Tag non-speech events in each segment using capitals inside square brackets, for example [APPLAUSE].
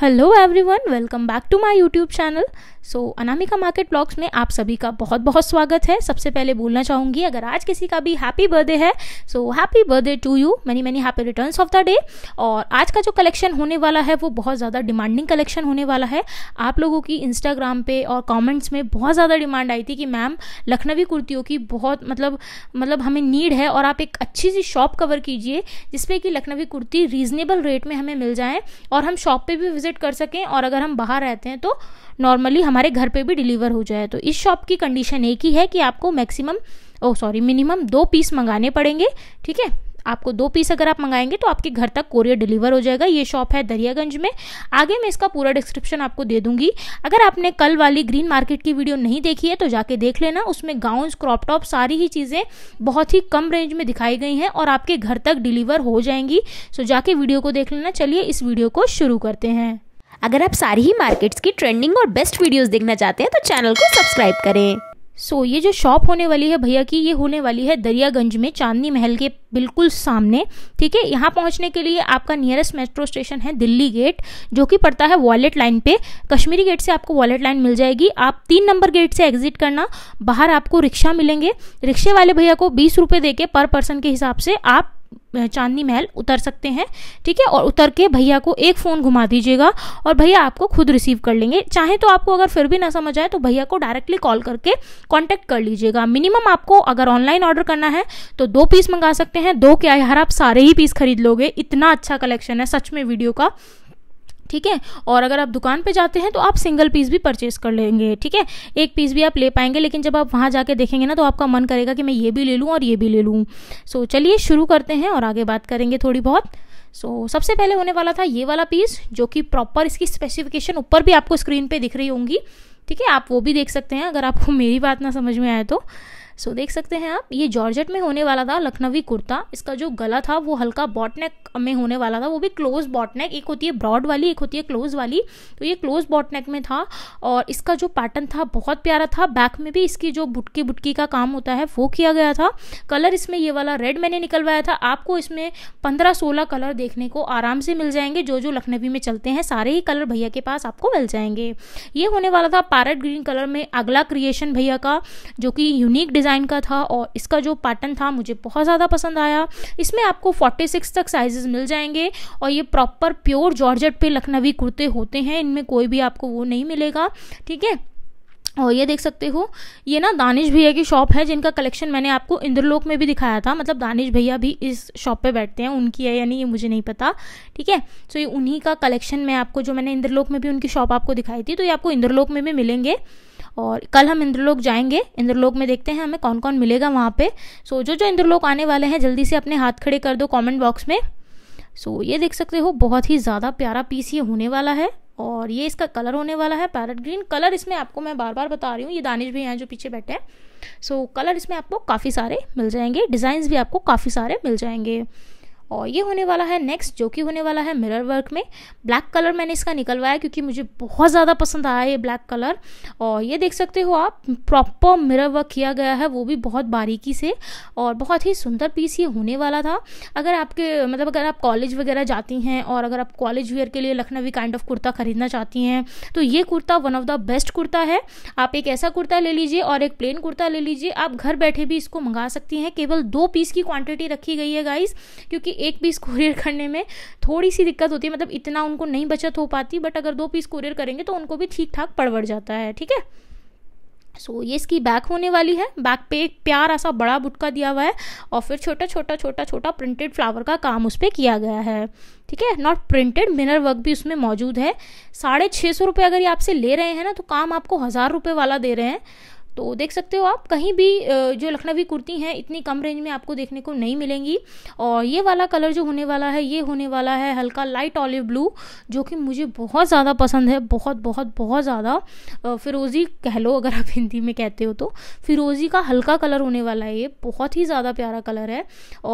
hello everyone welcome back to my YouTube channel so Anamika market blogs में आप सभी का बहुत बहुत स्वागत है सबसे पहले बोलना चाहूँगी अगर आज किसी का भी हैप्पी बर्थडे है so happy birthday to you many many happy returns of the day और आज का जो कलेक्शन होने वाला है वो बहुत ज़्यादा डिमांडिंग कलेक्शन होने वाला है आप लोगों की इंस्टाग्राम पे और कॉमेंट्स में बहुत ज़्यादा डिमांड आई थी कि मैम लखनवी कुर्तियों की बहुत मतलब मतलब हमें नीड है और आप एक अच्छी सी शॉप कवर कीजिए जिसपे कि लखनवी कुर्ती रीजनेबल रेट में हमें मिल जाए और हम शॉप पर भी विजिट कर सकें और अगर हम बाहर रहते हैं तो नॉर्मली हमारे घर पे भी डिलीवर हो जाए तो इस शॉप की कंडीशन एक ही है कि आपको मैक्सिमम ओ सॉरी मिनिमम दो पीस मंगाने पड़ेंगे ठीक है आपको दो पीस अगर आप मंगाएंगे तो आपके घर तक कोरियर डिलीवर हो जाएगा ये शॉप है दरियागंज में आगे मैं इसका पूरा डिस्क्रिप्शन आपको दे दूंगी अगर आपने कल वाली ग्रीन मार्केट की वीडियो नहीं देखी है तो जाके देख लेना उसमें गाउन क्रॉप टॉप सारी ही चीज़ें बहुत ही कम रेंज में दिखाई गई हैं और आपके घर तक डिलीवर हो जाएंगी सो जाके वीडियो को देख लेना चलिए इस वीडियो को शुरू करते हैं अगर आप सारी ही मार्केट्स की ट्रेंडिंग और बेस्ट वीडियोस देखना चाहते हैं तो चैनल को सब्सक्राइब करें सो so, ये जो शॉप होने वाली है भैया की ये होने वाली है दरियागंज में चांदनी महल के बिल्कुल सामने ठीक है यहाँ पहुँचने के लिए आपका नियरेस्ट मेट्रो स्टेशन है दिल्ली गेट जो कि पड़ता है वॉलेट लाइन पे कश्मीरी गेट से आपको वॉलेट लाइन मिल जाएगी आप तीन नंबर गेट से एग्जिट करना बाहर आपको रिक्शा मिलेंगे रिक्शे वाले भैया को बीस रुपये पर पर्सन के हिसाब से आप चांदनी महल उतर सकते हैं ठीक है और उतर के भैया को एक फ़ोन घुमा दीजिएगा और भैया आपको खुद रिसीव कर लेंगे चाहे तो आपको अगर फिर भी ना समझ आए तो भैया को डायरेक्टली कॉल करके कांटेक्ट कर लीजिएगा मिनिमम आपको अगर ऑनलाइन ऑर्डर करना है तो दो पीस मंगा सकते हैं दो क्या यार आप सारे ही पीस खरीद लोगे इतना अच्छा कलेक्शन है सच में वीडियो का ठीक है और अगर आप दुकान पे जाते हैं तो आप सिंगल पीस भी परचेज कर लेंगे ठीक है एक पीस भी आप ले पाएंगे लेकिन जब आप वहाँ जाके देखेंगे ना तो आपका मन करेगा कि मैं ये भी ले लूँ और ये भी ले लूँ सो so, चलिए शुरू करते हैं और आगे बात करेंगे थोड़ी बहुत सो so, सबसे पहले होने वाला था ये वाला पीस जो कि प्रॉपर इसकी स्पेसिफिकेशन ऊपर भी आपको स्क्रीन पर दिख रही होंगी ठीक है आप वो भी देख सकते हैं अगर आपको मेरी बात ना समझ में आए तो सो देख सकते हैं आप ये जॉर्जेट में होने वाला था लखनवी कुर्ता इसका जो गला था वो हल्का बॉटनेक में होने वाला था वो भी क्लोज बॉटनेक एक होती है ब्रॉड वाली एक होती है क्लोज वाली तो ये क्लोज बॉटनेक में था और इसका जो पैटर्न था बहुत प्यारा था बैक में भी इसकी जो बुटकी बुटकी का काम होता है वो किया गया था कलर इसमें ये वाला रेड मैंने निकलवाया था आपको इसमें पंद्रह सोलह कलर देखने को आराम से मिल जाएंगे जो जो लखनवी में चलते हैं सारे ही कलर भैया के पास आपको मिल जाएंगे ये होने वाला था पैरट ग्रीन कलर में अगला क्रिएशन भैया का जो कि यूनिक डिज़ाइन डिज़ाइन का था और इसका जो पैटर्न था मुझे बहुत ज़्यादा पसंद आया इसमें आपको 46 तक साइजेस मिल जाएंगे और ये प्रॉपर प्योर जॉर्जेट पे लखनवी कुर्ते होते हैं इनमें कोई भी आपको वो नहीं मिलेगा ठीक है और ये देख सकते हो ये ना दानिश भैया की शॉप है जिनका कलेक्शन मैंने आपको इंद्रलोक में भी दिखाया था मतलब दानिश भैया भी इस शॉप पे बैठते हैं उनकी है या नहीं ये मुझे नहीं पता ठीक है सो ये उन्हीं का कलेक्शन मैं आपको जो मैंने इंद्रलोक में भी उनकी शॉप आपको दिखाई थी तो ये आपको इंद्रलोक में भी मिलेंगे और कल हम इंद्रलोक जाएंगे इंद्रलोक में देखते हैं हमें कौन कौन मिलेगा वहाँ पे सो जो जो इंद्रलोक आने वाले हैं जल्दी से अपने हाथ खड़े कर दो कॉमेंट बॉक्स में सो ये देख सकते हो बहुत ही ज़्यादा प्यारा पीस ये होने वाला है और ये इसका कलर होने वाला है पैरट ग्रीन कलर इसमें आपको मैं बार बार बता रही हूँ ये दानिश भी हैं जो पीछे बैठे हैं सो कलर इसमें आपको काफ़ी सारे मिल जाएंगे डिज़ाइंस भी आपको काफ़ी सारे मिल जाएंगे और ये होने वाला है नेक्स्ट जो कि होने वाला है मिरर वर्क में ब्लैक कलर मैंने इसका निकलवाया क्योंकि मुझे बहुत ज़्यादा पसंद आया ये ब्लैक कलर और ये देख सकते हो आप प्रॉपर मिरर वर्क किया गया है वो भी बहुत बारीकी से और बहुत ही सुंदर पीस ये होने वाला था अगर आपके मतलब अगर आप कॉलेज वगैरह जाती हैं और अगर आप कॉलेज वेयर के लिए लखनवी काइंड ऑफ कुर्ता खरीदना चाहती हैं तो ये kurta one of the best kurta है आप एक ऐसा कुर्ता ले लीजिए और एक प्लेन कुर्ता ले लीजिए आप घर बैठे भी इसको मंगा सकती हैं केवल दो पीस की क्वान्टिटी रखी गई है गाइज़ क्योंकि एक पीस कुरियर करने में थोड़ी सी दिक्कत होती है मतलब इतना उनको नहीं बचत हो पाती बट अगर दो पीस कुरियर करेंगे तो उनको भी ठीक ठाक पड़वड़ जाता है ठीक है सो so, ये इसकी बैक होने वाली है बैक पे एक प्यार सा बड़ा बुटका दिया हुआ है और फिर छोटा छोटा छोटा छोटा प्रिंटेड फ्लावर का काम उस पर किया गया है ठीक है नॉट प्रिंटेड मिनर वर्क भी उसमें मौजूद है साढ़े छः सौ रुपये अगर ये आपसे ले रहे हैं ना तो काम आपको हज़ार रुपये वाला दे रहे हैं तो देख सकते हो आप कहीं भी जो लखनवी कुर्ती हैं इतनी कम रेंज में आपको देखने को नहीं मिलेंगी और ये वाला कलर जो होने वाला है ये होने वाला है हल्का लाइट ऑलिव ब्लू जो कि मुझे बहुत ज़्यादा पसंद है बहुत बहुत बहुत ज़्यादा फिरोज़ी कह लो अगर आप हिंदी में कहते हो तो फिरोज़ी का हल्का कलर होने वाला है ये बहुत ही ज़्यादा प्यारा कलर है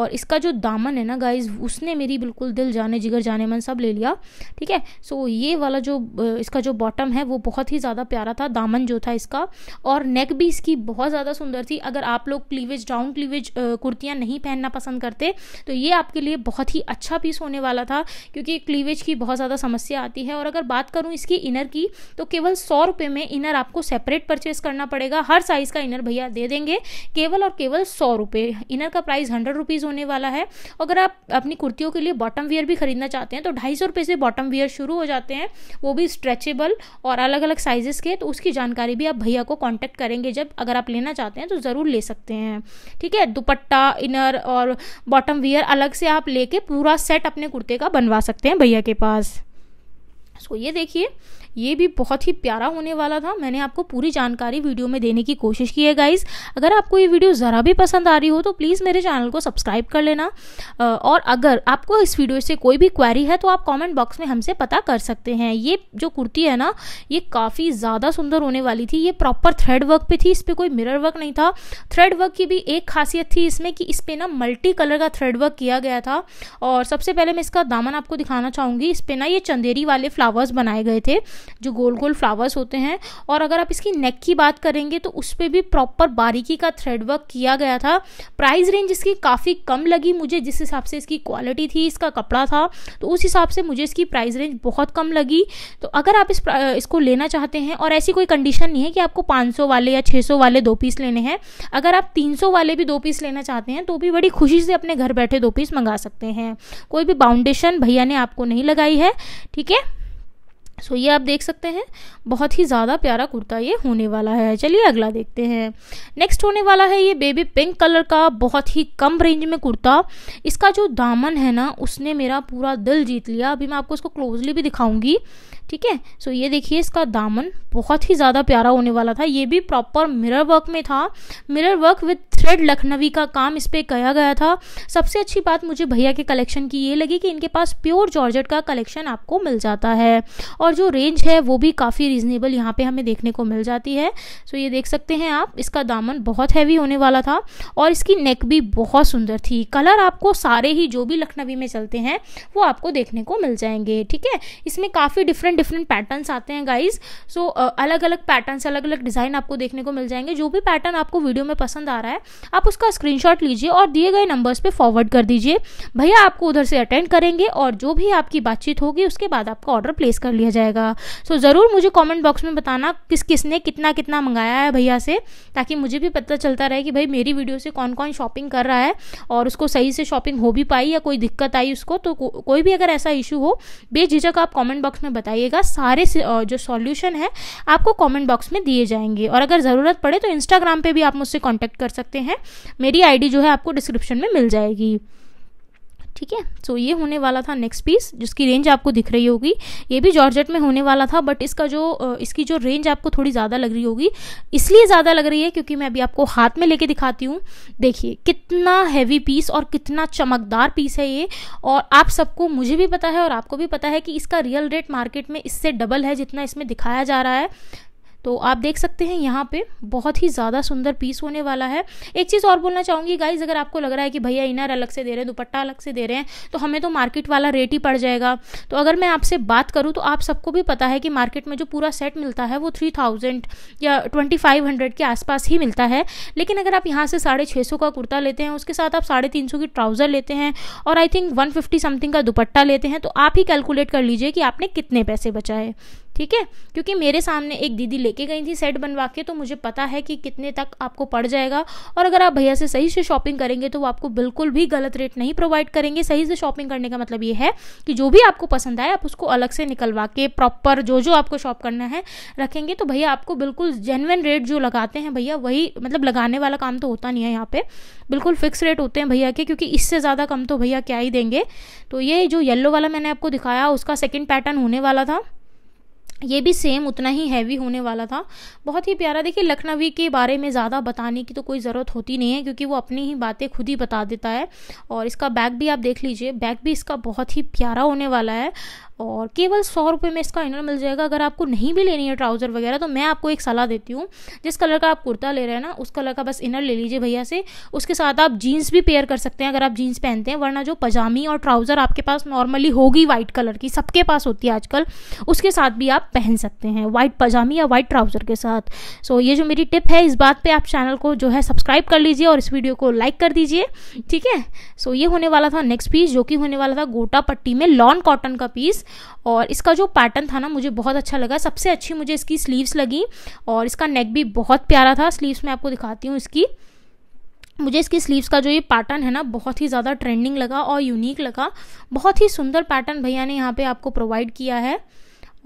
और इसका जो दामन है ना गाइज उसने मेरी बिल्कुल दिल जाने जिगर जाने मन सब ले लिया ठीक है सो ये वाला जो इसका जो बॉटम है वो बहुत ही ज़्यादा प्यारा था दामन जो था इसका और नेक भी इसकी बहुत ज़्यादा सुंदर थी अगर आप लोग क्लीवेज डाउन क्लीवेज कुर्तियाँ नहीं पहनना पसंद करते तो ये आपके लिए बहुत ही अच्छा पीस होने वाला था क्योंकि क्लीवेज की बहुत ज़्यादा समस्या आती है और अगर बात करूँ इसकी इनर की तो केवल सौ रुपये में इनर आपको सेपरेट परचेस करना पड़ेगा हर साइज़ का इनर भैया दे देंगे केवल और केवल सौ रुपये इनर का प्राइस हंड्रेड रुपीज़ होने वाला है अगर आप अपनी कुर्तियों के लिए बॉटम वियर भी खरीदना चाहते हैं तो ढाई सौ रुपये से बॉटम वियर शुरू हो जाते हैं वो भी स्ट्रेचेबल और अलग अलग साइजेस के तो उसकी जानकारी भी आप भैया को कॉन्टैक्ट करेंगे मिलेंगे जब अगर आप लेना चाहते हैं तो ज़रूर ले सकते हैं ठीक है दुपट्टा इनर और बॉटम वियर अलग से आप लेके पूरा सेट अपने कुर्ते का बनवा सकते हैं भैया के पास सो ये देखिए ये भी बहुत ही प्यारा होने वाला था मैंने आपको पूरी जानकारी वीडियो में देने की कोशिश की है गाइज़ अगर आपको ये वीडियो ज़रा भी पसंद आ रही हो तो प्लीज़ मेरे चैनल को सब्सक्राइब कर लेना और अगर आपको इस वीडियो से कोई भी क्वेरी है तो आप कॉमेंट बॉक्स में हमसे पता कर सकते हैं ये जो कुर्ती है ना ये काफ़ी ज़्यादा सुंदर होने वाली थी ये प्रॉपर थ्रेड वर्क पर थी इस पर कोई मिरर वर्क नहीं था थ्रेड वर्क की भी एक खासियत थी इसमें कि इस पर ना मल्टी कलर का थ्रेड वर्क किया गया था और सबसे पहले मैं इसका दामन आपको दिखाना चाहूँगी इस पर ना ये चंदेरी वाले फ्लावर्स बनाए गए थे जो गोल गोल फ्लावर्स होते हैं और अगर आप इसकी नेक की बात करेंगे तो उस पर भी प्रॉपर बारीकी का थ्रेड वर्क किया गया था प्राइस रेंज इसकी काफ़ी कम लगी मुझे जिस हिसाब से इसकी क्वालिटी थी इसका कपड़ा था तो उस हिसाब से मुझे इसकी प्राइस रेंज बहुत कम लगी तो अगर आप इस इसको लेना चाहते हैं और ऐसी कोई कंडीशन नहीं है कि आपको 500 वाले या 600 वाले दो पीस लेने हैं अगर आप 300 वाले भी दो पीस लेना चाहते हैं तो भी बड़ी खुशी से अपने घर बैठे दो पीस मंगा सकते हैं कोई भी बाउंडेशन भैया ने आपको नहीं लगाई है ठीक है सो so, ये आप देख सकते हैं बहुत ही ज़्यादा प्यारा कुर्ता ये होने वाला है चलिए अगला देखते हैं नेक्स्ट होने वाला है ये बेबी पिंक कलर का बहुत ही कम रेंज में कुर्ता इसका जो दामन है ना उसने मेरा पूरा दिल जीत लिया अभी मैं आपको इसको क्लोजली भी दिखाऊंगी ठीक है सो ये देखिए इसका दामन बहुत ही ज़्यादा प्यारा होने वाला था ये भी प्रॉपर मिरर वर्क में था mirror work with thread Lucknowi का काम इस पर किया गया था सबसे अच्छी बात मुझे भैया के कलेक्शन की ये लगी कि इनके पास प्योर जॉर्जेट का कलेक्शन आपको मिल जाता है और जो रेंज है वो भी काफ़ी रिजनेबल यहाँ पे हमें देखने को मिल जाती है सो ये देख सकते हैं आप इसका दामन बहुत हैवी होने वाला था और इसकी नेक भी बहुत सुंदर थी कलर आपको सारे ही जो भी लखनवी में चलते हैं वो आपको देखने को मिल जाएंगे ठीक है इसमें काफ़ी डिफरेंट डिफरेंट पैटर्न्स आते हैं गाइज सो अलग अलग पैटर्न्स अलग अलग डिज़ाइन आपको देखने को मिल जाएंगे जो भी पैटर्न आपको वीडियो में पसंद आ रहा है आप उसका स्क्रीनशॉट लीजिए और दिए गए नंबर्स पे फॉरवर्ड कर दीजिए भैया आपको उधर से अटेंड करेंगे और जो भी आपकी बातचीत होगी उसके बाद आपका ऑर्डर प्लेस कर लिया जाएगा सो so, ज़रूर मुझे कॉमेंट बॉक्स में बताना किस किसने कितना कितना मंगाया है भैया से ताकि मुझे भी पता चलता रहे कि भाई मेरी वीडियो से कौन कौन शॉपिंग कर रहा है और उसको सही से शॉपिंग हो भी पाई या कोई दिक्कत आई उसको तो को, कोई भी अगर ऐसा इशू हो बेझिझक आप कॉमेंट बॉक्स में बताइए बताइएगा सारे जो सॉल्यूशन है आपको कॉमेंट बॉक्स में दिए जाएंगे और अगर ज़रूरत पड़े तो इंस्टाग्राम पर भी आप मुझसे कांटेक्ट कर सकते हैं मेरी आईडी जो है आपको डिस्क्रिप्शन में मिल जाएगी ठीक है सो ये होने वाला था नेक्स्ट पीस जिसकी रेंज आपको दिख रही होगी ये भी जॉर्जेट में होने वाला था बट इसका जो इसकी जो रेंज आपको थोड़ी ज़्यादा लग रही होगी इसलिए ज़्यादा लग रही है क्योंकि मैं अभी आपको हाथ में लेके दिखाती हूँ देखिए कितना हैवी पीस और कितना चमकदार पीस है ये और आप सबको मुझे भी पता है और आपको भी पता है कि इसका रियल रेट मार्केट में इससे डबल है जितना इसमें दिखाया जा रहा है तो आप देख सकते हैं यहाँ पे बहुत ही ज़्यादा सुंदर पीस होने वाला है एक चीज़ और बोलना चाहूँगी गाइज अगर आपको लग रहा है कि भैया इनर अलग से दे रहे हैं दुपट्टा अलग से दे रहे हैं तो हमें तो मार्केट वाला रेट ही पड़ जाएगा तो अगर मैं आपसे बात करूँ तो आप सबको भी पता है कि मार्केट में जो पूरा सेट मिलता है वो थ्री थाउजेंड या ट्वेंटी फाइव हंड्रेड के आसपास ही मिलता है लेकिन अगर आप यहाँ से साढ़े छः सौ का कुर्ता लेते हैं उसके साथ आप साढ़े तीन सौ की ट्राउज़र लेते हैं और I think one fifty something का दुपट्टा लेते हैं तो आप ही कैलकुलेट कर लीजिए कि आपने कितने पैसे बचाए ठीक है क्योंकि मेरे सामने एक दीदी लेके गई थी सेट बनवा के तो मुझे पता है कि कितने तक आपको पड़ जाएगा और अगर आप भैया से सही से शॉपिंग करेंगे तो वो आपको बिल्कुल भी गलत रेट नहीं प्रोवाइड करेंगे सही से शॉपिंग करने का मतलब ये है कि जो भी आपको पसंद आए आप उसको अलग से निकलवा के प्रॉपर जो जो आपको शॉप करना है रखेंगे तो भैया आपको बिल्कुल जेनुअन रेट जो लगाते हैं भैया वही मतलब लगाने वाला काम तो होता नहीं है यहाँ पर बिल्कुल फिक्स रेट होते हैं भैया के क्योंकि इससे ज़्यादा कम तो भैया क्या ही देंगे तो ये जो येल्लो वाला मैंने आपको दिखाया उसका सेकेंड पैटर्न होने वाला था ये भी सेम उतना ही हैवी होने वाला था बहुत ही प्यारा देखिए लखनवी के बारे में ज़्यादा बताने की तो कोई ज़रूरत होती नहीं है क्योंकि वो अपनी ही बातें खुद ही बता देता है और इसका बैग भी आप देख लीजिए बैग भी इसका बहुत ही प्यारा होने वाला है और केवल सौ रुपये में इसका इनर मिल जाएगा अगर आपको नहीं भी लेनी है ट्राउज़र वगैरह तो मैं आपको एक सलाह देती हूँ जिस कलर का आप कुर्ता ले रहे हैं ना उस कलर का बस इनर ले लीजिए भैया से उसके साथ आप जीन्स भी पेयर कर सकते हैं अगर आप जीन्स पहनते हैं वरना जो पजामी और ट्राउज़र आपके पास नॉर्मली होगी वाइट कलर की सबके पास होती है आजकल उसके साथ भी आप पहन सकते हैं वाइट पजामी या वाइट ट्राउज़र के साथ सो ये जो मेरी टिप है इस बात पर आप चैनल को जो है सब्सक्राइब कर लीजिए और इस वीडियो को लाइक कर दीजिए ठीक है सो ये होने वाला था नेक्स्ट पीस जो कि होने वाला था गोटा पट्टी में लॉन कॉटन का पीस और इसका जो पैटर्न था ना मुझे बहुत अच्छा लगा सबसे अच्छी मुझे इसकी स्लीव्स लगी और इसका नेक भी बहुत प्यारा था स्लीव्स मैं आपको दिखाती हूँ इसकी मुझे इसकी स्लीव्स का जो ये पैटर्न है ना बहुत ही ज़्यादा ट्रेंडिंग लगा और यूनिक लगा बहुत ही सुंदर पैटर्न भैया ने यहाँ पे आपको प्रोवाइड किया है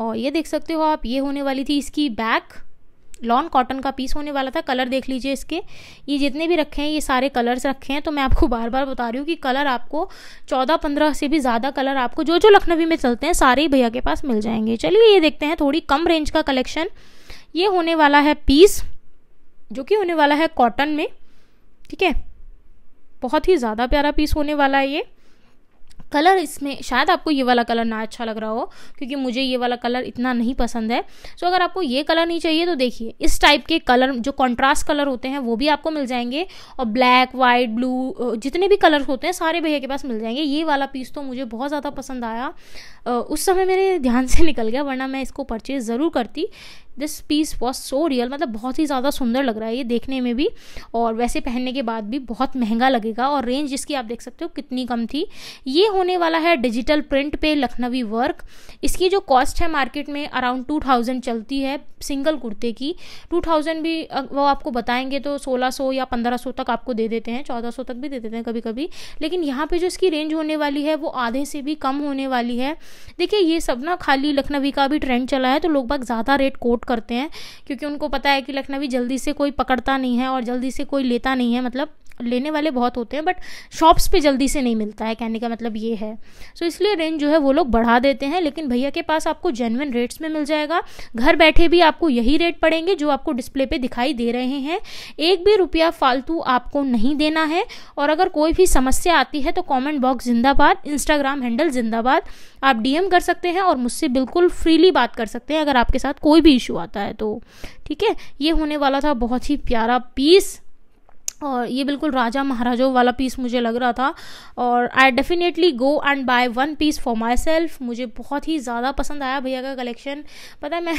और ये देख सकते हो आप ये होने वाली थी इसकी बैक लॉन कॉटन का पीस होने वाला था कलर देख लीजिए इसके ये जितने भी रखे हैं ये सारे कलर्स रखे हैं तो मैं आपको बार बार बता रही हूँ कि कलर आपको चौदह पंद्रह से भी ज़्यादा कलर आपको जो जो लखनवी में चलते हैं सारे ही भैया के पास मिल जाएंगे चलिए ये देखते हैं थोड़ी कम रेंज का कलेक्शन ये होने वाला है पीस जो कि होने वाला है कॉटन में ठीक है बहुत ही ज़्यादा प्यारा पीस होने वाला है ये कलर इसमें शायद आपको ये वाला कलर ना अच्छा लग रहा हो क्योंकि मुझे ये वाला कलर इतना नहीं पसंद है सो अगर आपको ये कलर नहीं चाहिए तो देखिए इस टाइप के कलर जो कॉन्ट्रास्ट कलर होते हैं वो भी आपको मिल जाएंगे और ब्लैक वाइट ब्लू जितने भी कलर होते हैं सारे भैया के पास मिल जाएंगे ये वाला पीस तो मुझे बहुत ज़्यादा पसंद आया उस समय मेरे ध्यान से [LAUGHS] निकल गया वरना मैं इसको परचेज़ ज़रूर करती this piece was so real मतलब बहुत ही ज़्यादा सुंदर लग रहा है ये देखने में भी और वैसे पहनने के बाद भी बहुत महंगा लगेगा और रेंज इसकी आप देख सकते हो कितनी कम थी ये होने वाला है डिजिटल प्रिंट पे लखनवी वर्क इसकी जो कॉस्ट है मार्केट में अराउंड टू थाउजेंड चलती है सिंगल कुर्ते की टू थाउजेंड भी वो आपको बताएंगे तो सोलह सौ सो या पंद्रह सौ तक आपको दे देते हैं चौदह सौ तक भी दे देते हैं कभी कभी लेकिन यहाँ पर जो इसकी रेंज होने वाली है वो आधे से भी कम होने वाली है देखिए ये सब ना खाली लखनवी का भी ट्रेंड चला है तो लोग बाग ज़्यादा रेट कोट करते हैं क्योंकि उनको पता है कि लखनवी जल्दी से कोई पकड़ता नहीं है और जल्दी से कोई लेता नहीं है मतलब लेने वाले बहुत होते हैं बट शॉप्स पे जल्दी से नहीं मिलता है कहने का मतलब ये है सो so, इसलिए रेंज जो है वो लोग बढ़ा देते हैं लेकिन भैया के पास आपको जेनविन रेट्स में मिल जाएगा घर बैठे भी आपको यही रेट पड़ेंगे जो आपको डिस्प्ले पे दिखाई दे रहे हैं एक भी रुपया फालतू आपको नहीं देना है और अगर कोई भी समस्या आती है तो कॉमेंट बॉक्स जिंदाबाद इंस्टाग्राम हैंडल जिंदाबाद आप डीएम कर सकते हैं और मुझसे बिल्कुल फ्रीली बात कर सकते हैं अगर आपके साथ कोई भी इशू आता है तो ठीक है ये होने वाला था बहुत ही प्यारा पीस और ये बिल्कुल राजा महाराजों वाला पीस मुझे लग रहा था और I definitely go and buy one piece for myself मुझे बहुत ही ज़्यादा पसंद आया भैया का कलेक्शन पता है मैं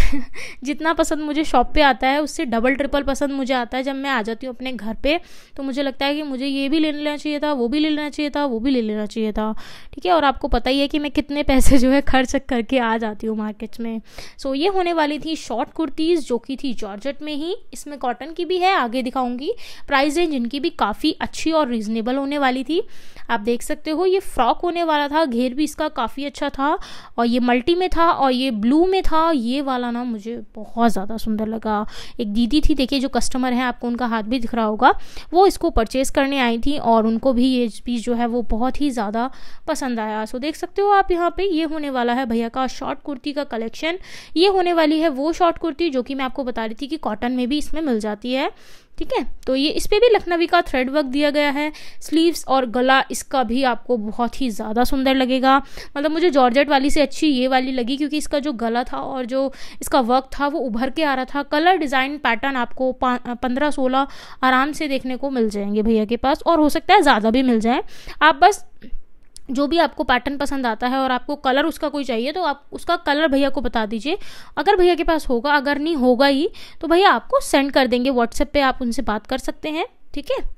[LAUGHS] जितना पसंद मुझे शॉप पे आता है उससे डबल ट्रिपल पसंद मुझे आता है जब मैं आ जाती हूँ अपने घर पे तो मुझे लगता है कि मुझे ये भी ले लेना चाहिए था वो भी ले लेना चाहिए था वो भी ले लेना चाहिए था ठीक है और आपको पता ही है कि मैं कितने पैसे जो है खर्च करके आ जाती हूँ मार्केट में सो ये होने वाली थी शॉर्ट कुर्तीज़ जो कि थी जॉर्जट में ही इसमें कॉटन की भी है आगे दिखाऊँगी प्राइज़ हैं जिनकी भी काफ़ी अच्छी और रीज़नेबल होने वाली थी आप देख सकते हो ये फ्रॉक होने वाला था घेर भी इसका काफ़ी अच्छा था और ये मल्टी में था और ये ब्लू में था ये वाला ना मुझे बहुत ज़्यादा सुंदर लगा एक दीदी थी देखिए जो कस्टमर हैं आपको उनका हाथ भी दिख रहा होगा वो इसको परचेज़ करने आई थी और उनको भी ये पीस जो है वो बहुत ही ज़्यादा पसंद आया सो देख सकते हो आप यहाँ पर ये होने वाला है भैया का शॉर्ट कुर्ती का कलेक्शन ये होने वाली है वो शॉर्ट कुर्ती जो कि मैं आपको बता रही थी कि कॉटन में भी इसमें मिल जाती है ठीक है तो ये इस पर भी लखनवी का थ्रेड वर्क दिया गया है स्लीव्स और गला इसका भी आपको बहुत ही ज़्यादा सुंदर लगेगा मतलब मुझे जॉर्जेट वाली से अच्छी ये वाली लगी क्योंकि इसका जो गला था और जो इसका वर्क था वो उभर के आ रहा था कलर डिज़ाइन पैटर्न आपको पंद्रह सोलह आराम से देखने को मिल जाएंगे भैया के पास और हो सकता है ज़्यादा भी मिल जाए आप बस जो भी आपको पैटर्न पसंद आता है और आपको कलर उसका कोई चाहिए तो आप उसका कलर भैया को बता दीजिए अगर भैया के पास होगा अगर नहीं होगा ही तो भैया आपको सेंड कर देंगे व्हाट्सएप पे आप उनसे बात कर सकते हैं ठीक है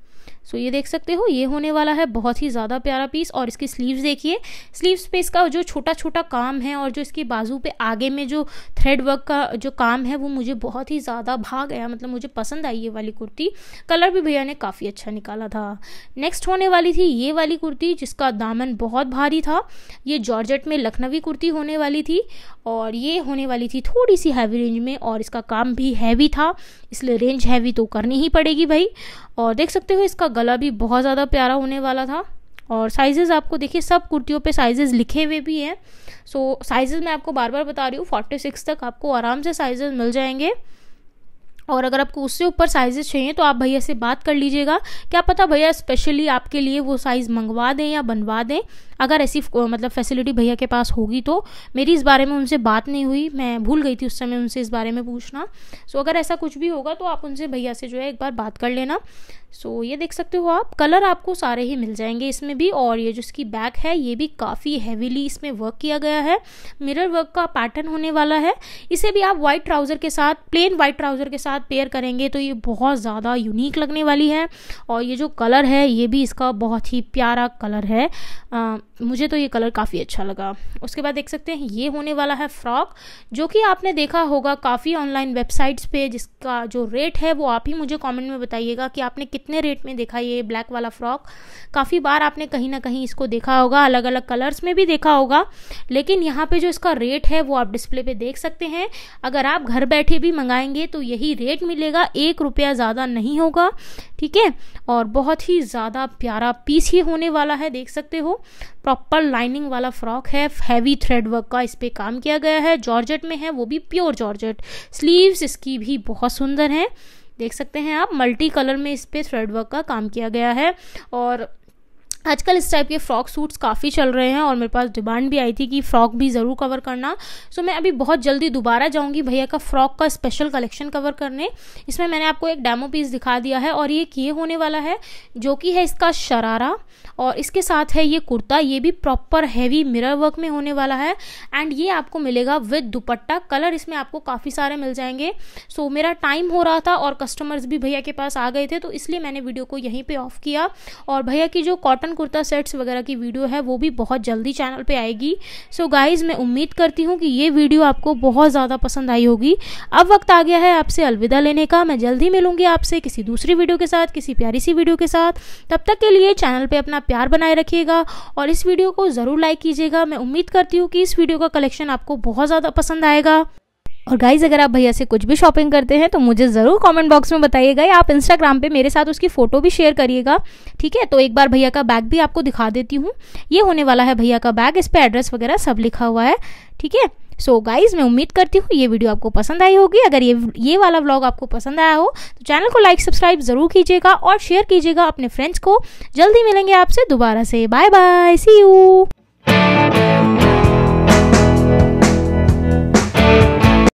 सो ये देख सकते हो ये होने वाला है बहुत ही ज़्यादा प्यारा पीस और इसकी स्लीव्स देखिए स्लीव्स पे इसका जो छोटा छोटा काम है और जो इसकी बाजू पे आगे में जो थ्रेड वर्क का जो काम है वो मुझे बहुत ही ज़्यादा भाग गया मतलब मुझे पसंद आई ये वाली कुर्ती कलर भी भैया ने काफ़ी अच्छा निकाला था नेक्स्ट होने वाली थी ये वाली कुर्ती जिसका दामन बहुत भारी था ये जॉर्जट में लखनवी कुर्ती होने वाली थी और ये होने वाली थी थोड़ी सी हैवी रेंज में और इसका काम भी हैवी था इसलिए रेंज हैवी तो करनी ही पड़ेगी भाई और देख सकते हो इसका गला भी बहुत ज़्यादा प्यारा होने वाला था और साइजेज़ आपको देखिए सब कुर्तियों पे साइजेस लिखे हुए भी हैं सो साइजेज़ मैं आपको बार बार बता रही हूँ फोर्टी सिक्स तक आपको आराम से साइजेस मिल जाएंगे और अगर आपको उससे ऊपर साइजेस चाहिए तो आप भैया से बात कर लीजिएगा क्या पता भैया स्पेशली आपके लिए वो साइज़ मंगवा दें या बनवा दें अगर ऐसी मतलब फैसिलिटी भैया के पास होगी तो मेरी इस बारे में उनसे बात नहीं हुई मैं भूल गई थी उस समय उनसे इस बारे में पूछना सो अगर ऐसा कुछ भी होगा तो आप उनसे भैया से जो है एक बार बात कर लेना सो ये देख सकते हो आप कलर आपको सारे ही मिल जाएंगे इसमें भी और ये जो इसकी बैक है ये भी काफ़ी हैवीली इसमें वर्क किया गया है मिरर वर्क का पैटर्न होने वाला है इसे भी आप वाइट ट्राउज़र के साथ प्लेन वाइट ट्राउज़र के साथ साथ पेयर करेंगे तो ये बहुत ज़्यादा यूनिक लगने वाली है और ये जो कलर है ये भी इसका बहुत ही प्यारा कलर है आ, मुझे तो ये कलर काफ़ी अच्छा लगा उसके बाद देख सकते हैं ये होने वाला है फ्रॉक जो कि आपने देखा होगा काफ़ी ऑनलाइन वेबसाइट्स पे जिसका जो रेट है वो आप ही मुझे कमेंट में बताइएगा कि आपने कितने रेट में देखा ये ब्लैक वाला फ्रॉक काफ़ी बार आपने कहीं ना कहीं इसको देखा होगा अलग अलग कलर्स में भी देखा होगा लेकिन यहाँ पर जो इसका रेट है वो आप डिस्प्ले पर देख सकते हैं अगर आप घर बैठे भी मंगाएंगे तो यही रेट रेट मिलेगा एक रुपया ज़्यादा नहीं होगा ठीक है और बहुत ही ज़्यादा प्यारा पीस ही होने वाला है देख सकते हो प्रॉपर लाइनिंग वाला फ्रॉक है हैवी थ्रेड वर्क का इस पर काम किया गया है जॉर्जेट में है वो भी प्योर जॉर्जेट स्लीव्स इसकी भी बहुत सुंदर हैं देख सकते हैं आप मल्टी कलर में इस पर थ्रेड वर्क का काम किया गया है और आजकल इस टाइप के फ्रॉक सूट्स काफ़ी चल रहे हैं और मेरे पास डिमांड भी आई थी कि फ़्रॉक भी ज़रूर कवर करना सो मैं अभी बहुत जल्दी दोबारा जाऊँगी भैया का फ़्रॉक का स्पेशल कलेक्शन कवर करने इसमें मैंने आपको एक डेमो पीस दिखा दिया है और ये किए होने वाला है जो कि है इसका शरारा और इसके साथ है ये कुर्ता ये भी प्रॉपर हैवी मिरर वर्क में होने वाला है एंड ये आपको मिलेगा विद दुपट्टा कलर इसमें आपको काफ़ी सारे मिल जाएंगे सो so, मेरा टाइम हो रहा था और कस्टमर्स भी भैया के पास आ गए थे तो इसलिए मैंने वीडियो को यहीं पर ऑफ किया और भैया की जो कॉटन कुर्ता सेट्स वगैरह की वीडियो है वो भी बहुत जल्दी चैनल पर आएगी सो so, गाइज मैं उम्मीद करती हूँ कि ये वीडियो आपको बहुत ज़्यादा पसंद आई होगी अब वक्त आ गया है आपसे अलविदा लेने का मैं जल्दी मिलूंगी आपसे किसी दूसरी वीडियो के साथ किसी प्यारी सी वीडियो के साथ तब तक के लिए चैनल पे अपना प्यार बनाए रखिएगा और इस वीडियो को ज़रूर लाइक कीजिएगा मैं उम्मीद करती हूँ कि इस वीडियो का कलेक्शन आपको बहुत ज़्यादा पसंद आएगा और गाइज अगर आप भैया से कुछ भी शॉपिंग करते हैं तो मुझे ज़रूर कमेंट बॉक्स में बताइएगा या आप इंस्टाग्राम पे मेरे साथ उसकी फ़ोटो भी शेयर करिएगा ठीक है तो एक बार भैया का बैग भी आपको दिखा देती हूँ ये होने वाला है भैया का बैग इस पर एड्रेस वगैरह सब लिखा हुआ है ठीक है सो so गाइज मैं उम्मीद करती हूँ ये वीडियो आपको पसंद आई होगी अगर ये ये वाला ब्लॉग आपको पसंद आया हो तो चैनल को लाइक सब्सक्राइब ज़रूर कीजिएगा और शेयर कीजिएगा अपने फ्रेंड्स को जल्दी मिलेंगे आपसे दोबारा से बाय बाय सी यू